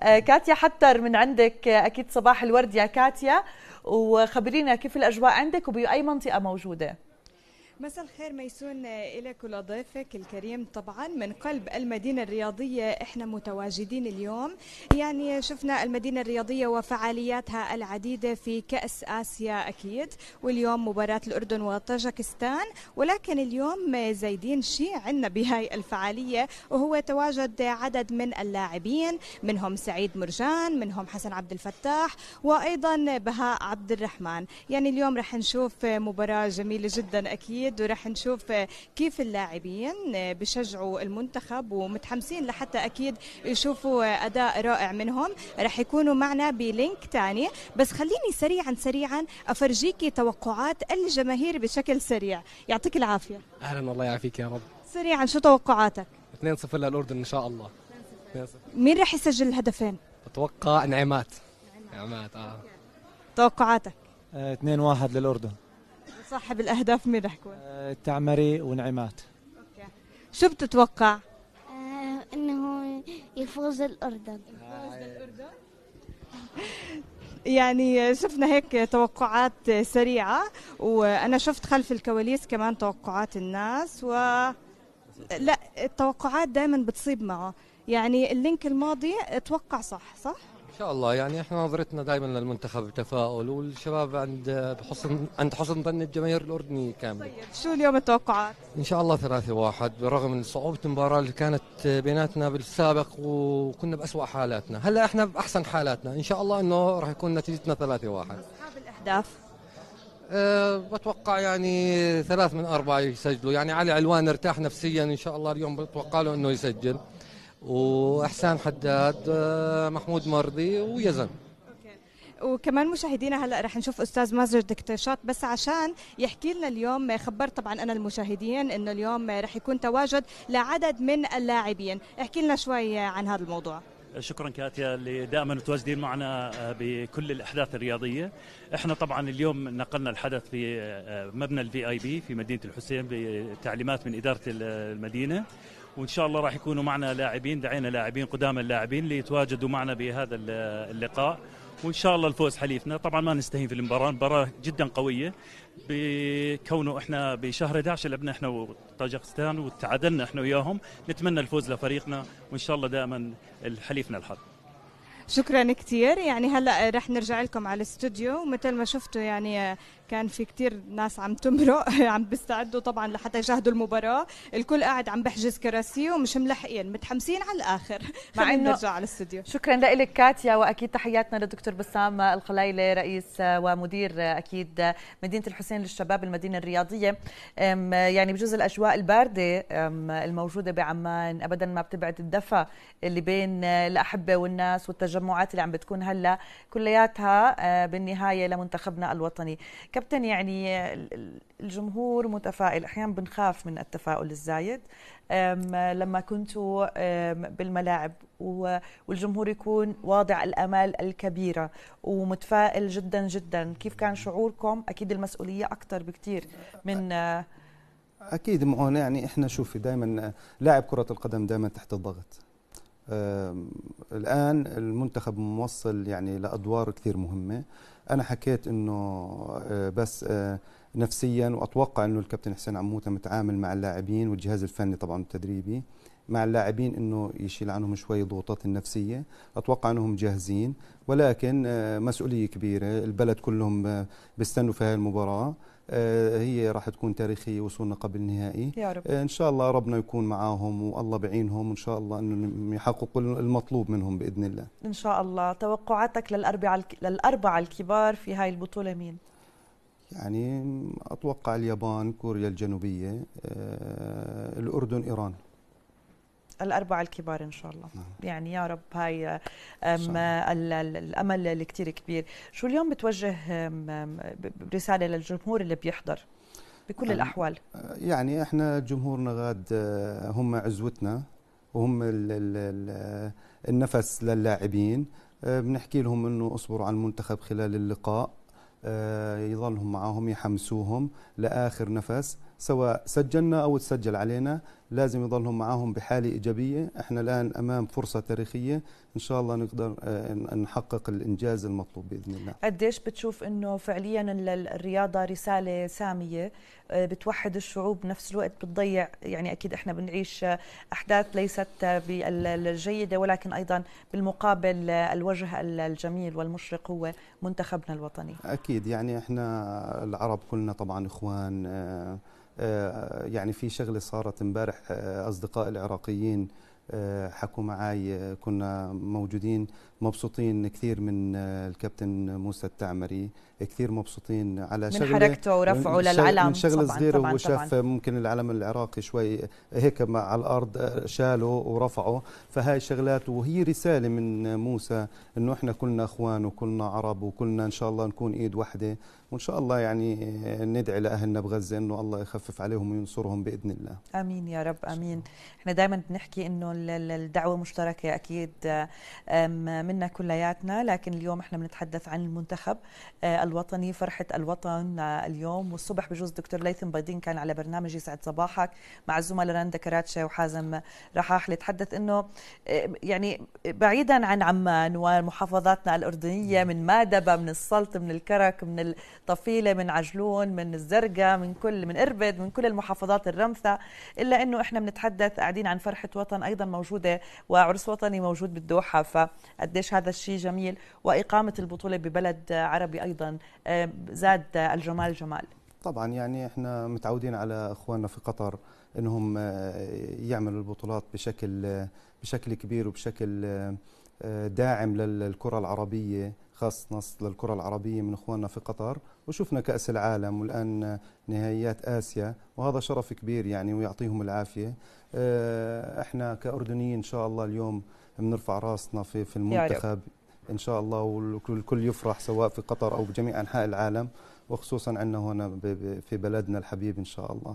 آه، كاتيا حتر من عندك آه، اكيد صباح الورد يا كاتيا وخبرينا كيف الاجواء عندك وباي منطقه موجوده مساء الخير ميسون إليك ولضيفك الكريم طبعا من قلب المدينة الرياضية احنا متواجدين اليوم يعني شفنا المدينة الرياضية وفعالياتها العديدة في كأس آسيا أكيد واليوم مباراة الأردن وطاجكستان ولكن اليوم زايدين شيء عندنا بهاي الفعالية وهو تواجد عدد من اللاعبين منهم سعيد مرجان منهم حسن عبد الفتاح وأيضا بهاء عبد الرحمن يعني اليوم رح نشوف مباراة جميلة جدا أكيد اكيد وراح نشوف كيف اللاعبين بشجعوا المنتخب ومتحمسين لحتى اكيد يشوفوا اداء رائع منهم راح يكونوا معنا بلينك ثاني بس خليني سريعا سريعا افرجيكي توقعات الجماهير بشكل سريع يعطيك العافيه اهلا الله يعافيك يا رب سريعا شو توقعاتك 2-0 للاردن ان شاء الله 2-0 مين راح يسجل الهدفين اتوقع نعيمات نعيمات اه توقعاتك 2-1 للاردن صاحب الأهداف مين راح يكون؟ آه، تعمري ونعمات أوكي. شو بتتوقع؟ آه أنه يفوز الأردن آه، يفوز الأردن؟ يعني شفنا هيك توقعات سريعة وأنا شفت خلف الكواليس كمان توقعات الناس و لا التوقعات دائما بتصيب معه يعني اللينك الماضي اتوقع صح صح؟ ان شاء الله يعني احنا نظرتنا دائما للمنتخب بتفاؤل والشباب عند بحسن عند حسن ظن الجماهير الاردنيه كامله. طيب شو اليوم التوقعات؟ ان شاء الله ثلاثة واحد برغم من صعوبه المباراه اللي كانت بيناتنا بالسابق وكنا باسوء حالاتنا، هلا احنا باحسن حالاتنا، ان شاء الله انه راح يكون نتيجتنا ثلاثة واحد. اصحاب الاهداف؟ أه بتوقع يعني ثلاث من أربعة يسجلوا يعني علي علوان ارتاح نفسيا إن شاء الله اليوم بتوقع له أنه يسجل واحسان حداد آه، محمود مرضي ويزن وكمان مشاهدينا هلا رح نشوف استاذ مازن دكتشات بس عشان يحكي لنا اليوم خبرت طبعا انا المشاهدين انه اليوم رح يكون تواجد لعدد من اللاعبين احكي لنا شوي عن هذا الموضوع شكرا كاتيا اللي دائما متواجدين معنا آه، بكل الاحداث الرياضيه احنا طبعا اليوم نقلنا الحدث في آه، مبنى الفي اي بي في مدينه الحسين بتعليمات من اداره المدينه وان شاء الله راح يكونوا معنا لاعبين دعينا لاعبين قدام اللاعبين اللي يتواجدوا معنا بهذا اللقاء وان شاء الله الفوز حليفنا طبعا ما نستهين في المباراه مباراه جدا قويه بكونه احنا بشهر 11 لعبنا احنا وطاجكستان وتعادلنا احنا وياهم نتمنى الفوز لفريقنا وان شاء الله دائما حليفنا الحظ شكرا كثير يعني هلا رح نرجع لكم على الاستوديو ومثل ما شفتوا يعني كان في كتير ناس عم تمرق عم بيستعدوا طبعا لحتى يشاهدوا المباراه الكل قاعد عم بحجز كراسي ومش ملحقين متحمسين على الاخر مع انه نرجع على الاستوديو شكرا لك كاتيا واكيد تحياتنا للدكتور بسام الخليلي رئيس ومدير اكيد مدينه الحسين للشباب المدينه الرياضيه يعني بجوز الاجواء البارده الموجوده بعمان ابدا ما بتبعد الدفى اللي بين الاحبه والناس والتجمعات اللي عم بتكون هلا كلياتها أه، بالنهايه لمنتخبنا الوطني كابتن يعني الجمهور متفائل احيانا بنخاف من التفاؤل الزايد لما كنتوا بالملاعب والجمهور يكون واضع الامال الكبيره ومتفائل جدا جدا كيف كان شعوركم اكيد المسؤوليه اكثر بكثير من اكيد معون يعني احنا شوفي دائما لاعب كره القدم دائما تحت الضغط الان المنتخب موصل يعني لادوار كثير مهمه انا حكيت انه آه، بس آه، نفسيا واتوقع انه الكابتن حسين عموته متعامل مع اللاعبين والجهاز الفني طبعا التدريبي مع اللاعبين انه يشيل عنهم شوي ضغوطات النفسيه اتوقع انهم جاهزين ولكن آه، مسؤوليه كبيره البلد كلهم آه، بيستنوا في هاي المباراه آه، هي راح تكون تاريخيه وصولنا قبل النهائي يا رب. ان شاء الله ربنا يكون معاهم والله بعينهم وان شاء الله أن يحققوا المطلوب منهم باذن الله ان شاء الله توقعاتك للاربعه للاربعه الكبار في هاي البطوله مين يعني اتوقع اليابان كوريا الجنوبيه الاردن ايران الأربعة الكبار إن شاء الله نعم. يعني يا رب هاي الأمل اللي كبير شو اليوم بتوجه رسالة للجمهور اللي بيحضر بكل الأحوال يعني إحنا جمهورنا غاد آه، هم عزوتنا وهم آه، النفس للاعبين آه، بنحكي لهم انه اصبروا على المنتخب خلال اللقاء يظلهم معاهم يحمسوهم لاخر نفس سواء سجلنا أو تسجل علينا لازم يظلهم معاهم بحالة إيجابية احنا الآن أمام فرصة تاريخية إن شاء الله نقدر آه، نحقق الإنجاز المطلوب بإذن الله قديش بتشوف أنه فعليا الرياضة رسالة سامية آه، بتوحد الشعوب بنفس الوقت بتضيع يعني أكيد احنا بنعيش آه، أحداث ليست بالجيدة ولكن أيضا بالمقابل الوجه الجميل والمشرق هو منتخبنا الوطني أكيد يعني احنا العرب كلنا طبعا إخوان آه، يعني في شغله صارت امبارح آه، اصدقاء العراقيين آه، حكوا معي آه، كنا موجودين مبسوطين كثير من آه، الكابتن موسى التعمري كثير مبسوطين على شغله من حركته ورفعه للعلم من شغله صغيره طبعاً وشاف طبعاً. ممكن العلم العراقي شوي هيك على الارض شاله ورفعه فهاي شغلات وهي رساله من موسى انه احنا كلنا اخوان وكلنا عرب وكلنا ان شاء الله نكون ايد واحده وان شاء الله يعني ندعي لاهلنا بغزه انه الله يخفف عليهم وينصرهم باذن الله امين يا رب امين احنا دائما بنحكي انه الدعوه مشتركه اكيد منا كلياتنا لكن اليوم احنا بنتحدث عن المنتخب آه، الوطني فرحه الوطن آه، اليوم والصبح بجوز دكتور ليثم بيضين كان على برنامج يسعد صباحك مع الزملاء رندا كراتشه وحازم رحاح لتحدث انه آه، يعني بعيدا عن عمان ومحافظاتنا الاردنيه من مادبه من السلط من الكرك من الطفيله من عجلون من الزرقاء من كل من اربد من كل المحافظات الرمثه الا انه احنا بنتحدث قاعدين عن فرحه وطن ايضا عدن موجوده وعرس وطني موجود بالدوحه فقديش هذا الشيء جميل واقامه البطوله ببلد عربي ايضا آه، زاد الجمال جمال طبعا يعني احنا متعودين على اخواننا في قطر انهم آه، يعملوا البطولات بشكل آه، بشكل كبير وبشكل داعم للكره العربيه خاص نص للكرة العربية من إخواننا في قطر وشفنا كأس العالم والآن نهائيات آسيا وهذا شرف كبير يعني ويعطيهم العافية آه، إحنا كأردنيين إن شاء الله اليوم بنرفع راسنا في, في المنتخب إن شاء الله والكل يفرح سواء في قطر أو بجميع أنحاء العالم وخصوصا عندنا هنا في بلدنا الحبيب إن شاء الله